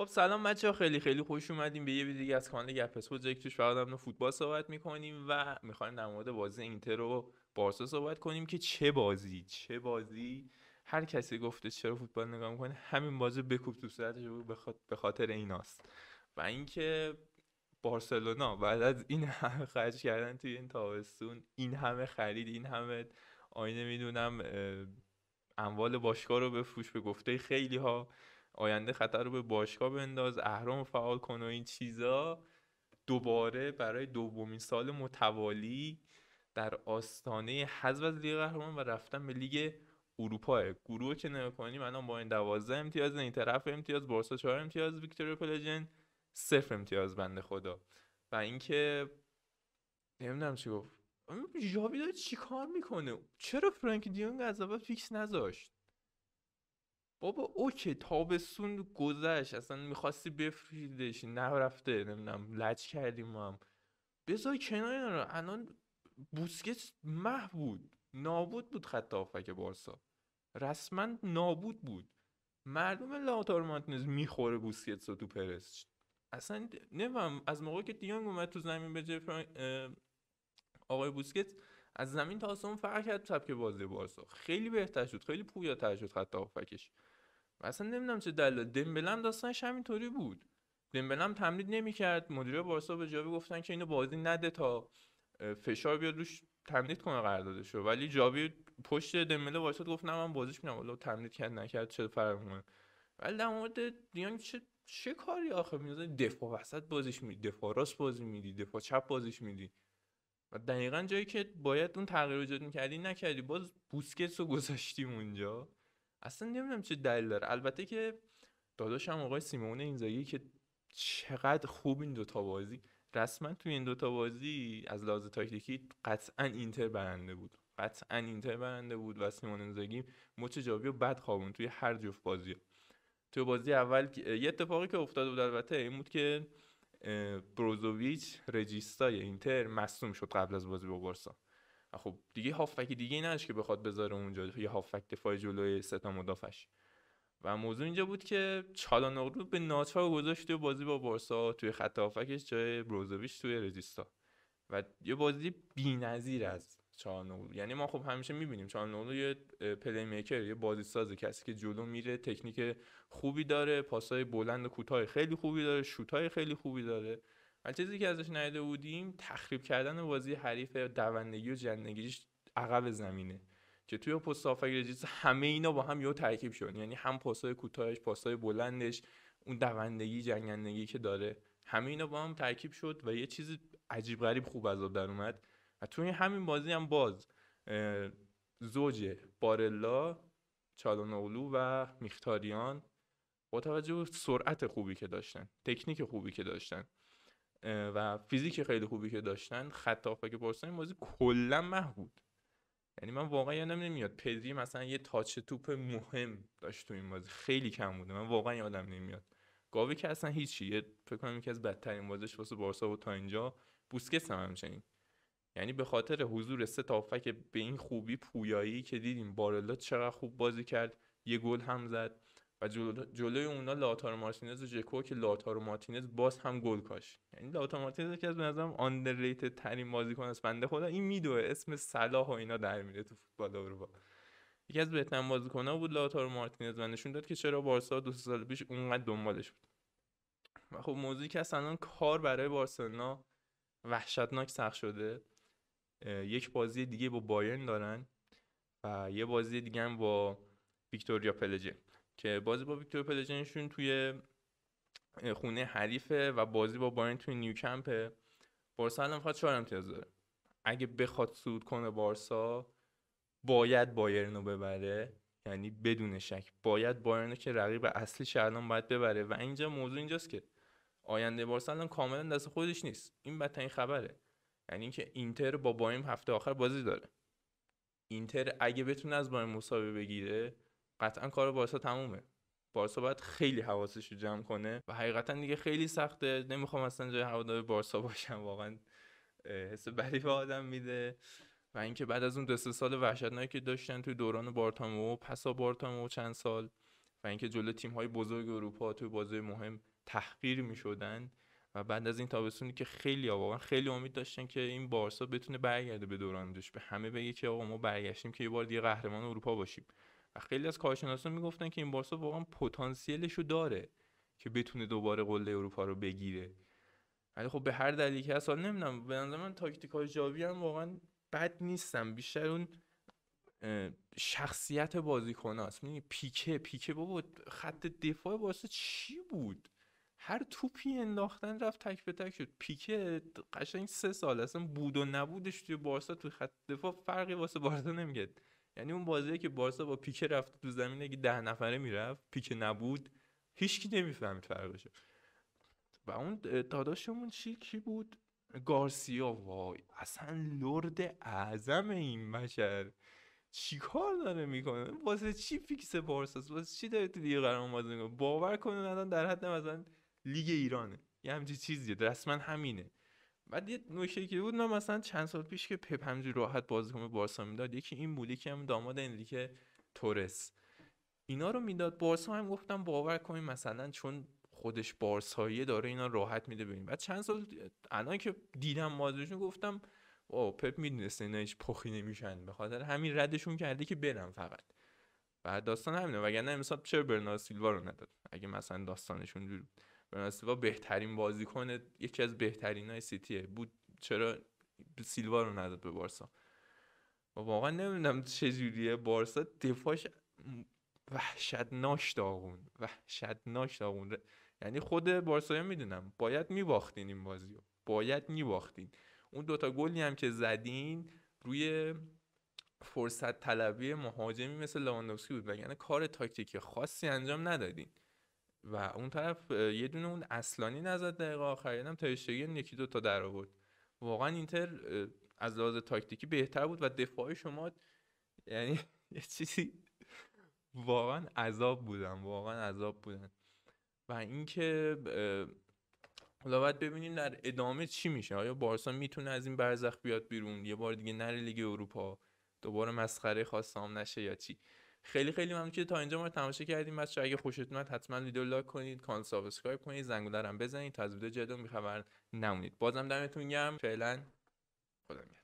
خب سلام بچه ها خیلی خیلی خوش اومدیم به یه ویدیو دیگه از کانال گپ اسپورت جایی توش فقط فوتبال صحبت میکنیم و میخوایم در مورد بازی اینتر رو بارسا صحبت کنیم که چه بازی چه بازی هر کسی گفته چرا فوتبال نگاه میکنه همین بازی بکوب تو صورتش به خاطر ایناست و اینکه بارسلونا بعد از این همه خرج کردن توی این تابستون این همه خرید این همه آینه میدونم اموال باشگاه رو بفروش به گفته خیلی ها آینده خطر رو به باشگاه بنداز اهرام فعال کن و این چیزا دوباره برای دومین سال متوالی در آستانه حذف از لیگ قهرمان و رفتن به لیگ اروپا گروه که نگاه کنیم الان با این 12 امتیاز این طرف امتیاز بارسا 4 امتیاز ویکتوریا پلجن صفر امتیاز بنده خدا و اینکه نمیدونم چی گفت ژاوی داره چیکار میکنه چرا فرانک دیونگ از فیکس نذاشت بابا اوکی تابستون گذشت اصلا میخواستی بفریدش نرفته نمیدونم لج کردیم ما هم بذار کنار رو الان بوسکت مه بود نابود بود خط آفک بارسا رسما نابود بود مردم لاتار مارتینز میخوره بوسکت رو تو پرست اصلا نمیم از موقع که دیانگ اومد تو زمین به جفران آقای بوسکت از زمین تا آسمون فرق کرد سبک بازی بارسا خیلی بهتر شد خیلی پویاتر شد خط آفکش و اصلا نمیدونم چه دلیل هم داستانش همینطوری بود تمرید تمدید نمیکرد مدیر بارسا به جاوی گفتن که اینو بازی نده تا فشار بیاد روش تمدید کنه قراردادش ولی جاوی پشت دنبلم وایساد گفت نه من بازیش میرم ولو تمدید کرد نکرد چه فرقی ولی در مورد دیان چه چه کاری آخه میزنی دفاع وسط بازیش میدی دفاع راست بازی میدی دفاع چپ بازیش میدی و دقیقا جایی که باید اون تغییر وجود میکردی نکردی باز بوسکت رو گذاشتیم اونجا اصلا نمیدونم چه دلیل داره البته که داداشم آقای سیمون اینزاگی که چقدر خوب این دوتا بازی رسما توی این دوتا بازی از لحاظ تاکتیکی قطعا اینتر برنده بود قطعا اینتر برنده بود و سیمون اینزاگی مچ جاوی و بد خوابون توی هر جفت بازی توی بازی اول یه اتفاقی که افتاده بود البته این بود که بروزوویچ رجیستای اینتر مصوم شد قبل از بازی با بارسا خب دیگه هافک دیگه نداشت که بخواد بذاره اونجا یه هافک دفاع جلوی سه تا مدافعش و موضوع اینجا بود که چالانوغلو به ناچار گذاشت توی بازی با بارسا توی خط هافکش جای بروزوویچ توی رجیستا و یه بازی بی‌نظیر از چارنولو یعنی ما خب همیشه میبینیم چارنولو یه پلی میکر یه بازی سازه کسی که جلو میره تکنیک خوبی داره پاسای بلند و کوتاه خیلی خوبی داره شوتای خیلی خوبی داره ولی چیزی که ازش ندیده بودیم تخریب کردن بازی حریف دوندگی و جنگیش عقب زمینه که توی پست رجیس همه اینا با هم یه ترکیب شدن یعنی هم پاسای کوتاهش پاسای بلندش اون دوندگی جنگندگی که داره همه اینا با هم ترکیب شد و یه چیز عجیب غریب خوب از در اومد توی همین بازی هم باز زوج بارلا چالانوغلو و میختاریان با توجه به سرعت خوبی که داشتن تکنیک خوبی که داشتن و فیزیک خیلی خوبی که داشتن خط که بارسا این بازی کلا مه بود یعنی من واقعا یادم نمیاد پدری مثلا یه تاچ توپ مهم داشت تو این بازی خیلی کم بوده من واقعا یادم نمیاد گاوی که اصلا هیچی فکر کنم یکی از بدترین بازیش واسه بارسا بود تا اینجا بوسکت هم همچنین یعنی به خاطر حضور سه تا که به این خوبی پویایی که دیدیم بارلا چقدر خوب بازی کرد یه گل هم زد و جلوی اونا لاتارو مارتینز و جکو که لاتارو مارتینز باز هم گل کاش یعنی لاتارو مارتینز که از به نظرم آندرریتد ترین بازیکن است بنده خدا این میدوه اسم صلاح و اینا در میره تو فوتبال اروپا یکی از بهترین ها بود لاتارو مارتینز و نشون داد که چرا بارسا دو سال پیش اونقدر دنبالش بود و خب موضوعی که اصلا کار برای بارسلونا وحشتناک سخت شده یک بازی دیگه با بایرن دارن و یه بازی دیگه هم با ویکتوریا پلجه که بازی با ویکتوریا پلجنشون توی خونه حریفه و بازی با بایرن توی نیوکمپه بارسا الان فقط چهار امتیاز داره اگه بخواد سود کنه بارسا باید بایرن رو ببره یعنی بدون شک باید بایرن که رقیب اصلیش الان باید ببره و اینجا موضوع اینجاست که آینده بارسا الان کاملا دست خودش نیست این بدترین خبره یعنی اینکه اینتر با بایم هفته آخر بازی داره اینتر اگه بتونه از بایم مسابقه بگیره قطعا کار بارسا تمومه بارسا باید خیلی حواسش رو جمع کنه و حقیقتا دیگه خیلی سخته نمیخوام اصلا جای هوادار بارسا باشم واقعا حس بدی به آدم میده و اینکه بعد از اون دو سال وحشتناکی که داشتن توی دوران بارتامو و پسا بارتامو چند سال و اینکه جلو تیم های بزرگ اروپا توی بازی مهم تحقیر میشدن و بعد از این تابستونی که خیلی واقعا خیلی امید داشتن که این بارسا بتونه برگرده به دوران دوش به همه بگه که آقا ما برگشتیم که یه بار دیگه قهرمان اروپا باشیم و خیلی از کارشناسا میگفتن که این بارسا واقعا پتانسیلش رو داره که بتونه دوباره قله اروپا رو بگیره ولی خب به هر دلیلی که اصلا نمیدونم به نظر من تاکتیکای جاوی هم واقعا بد نیستم بیشتر اون شخصیت بازیکن هست پیکه پیکه بود. خط دفاع بارسا چی بود هر توپی انداختن رفت تک به تک شد پیکه قشنگ سه سال اصلا بود و نبودش توی بارسا توی خط دفاع فرقی واسه بارسا نمیگد یعنی اون بازیه که بارسا با پیکه رفت تو زمینه اگه ده نفره میرفت پیکه نبود هیچکی نمیفهمید فرقشو و اون داداشمون چی کی بود گارسیا وای اصلا لرد اعظم این بشر چیکار داره میکنه واسه چی فیکس بارساس واسه چی داره تو دیگه قرار باور کنه الان در حد مثلا لیگ ایرانه یه همچی چیزیه رسما همینه بعد یه نوشه که بود مثلا چند سال پیش که پپ همجوری راحت بازیکن بارسا میداد یکی این بود که هم داماد انریکه تورس اینا رو میداد بارسا هم گفتم باور کنیم مثلا چون خودش بارساییه داره اینا راحت میده ببین بعد چند سال الان که دیدم بازیشون گفتم او پپ میدونسته اینا هیچ پخی نمیشن به خاطر همین ردشون کرده که برم فقط بعد داستان همینه وگرنه امسال چه برنارد سیلوا رو نداد اگه مثلا داستانشون برناردو بهترین بهترین بازیکن یکی از بهترین های سیتیه بود چرا سیلوا رو نداد به بارسا و واقعا نمیدونم چجوریه بارسا دفاعش وحشتناک داغون وحشتناک داغون یعنی خود بارسایا میدونم باید میباختین این بازی رو باید میباختین اون دوتا گلی هم که زدین روی فرصت طلبی مهاجمی مثل لواندوفسکی بود وگرنه کار تاکتیکی خاصی انجام ندادین و اون طرف یه دونه اون اصلانی نزد دقیقه یعنی هم تایشتگی یکی دو تا در آورد واقعا اینتر از لحاظ تاکتیکی بهتر بود و دفاع شما یعنی یه چیزی واقعا عذاب بودن واقعا عذاب بودن و اینکه حالا باید ببینیم در ادامه چی میشه آیا بارسا میتونه از این برزخ بیاد بیرون یه بار دیگه نره لیگ اروپا دوباره مسخره خواستم نشه یا چی خیلی خیلی ممنون که تا اینجا ما تماشا کردیم بچه‌ها اگه خوشتون اومد حتما ویدیو لایک کنید کانال سابسکرایب کنید زنگوله هم بزنید تا از ویدیو جدید بیخبر نمونید بازم دمتون گرم فعلا خدا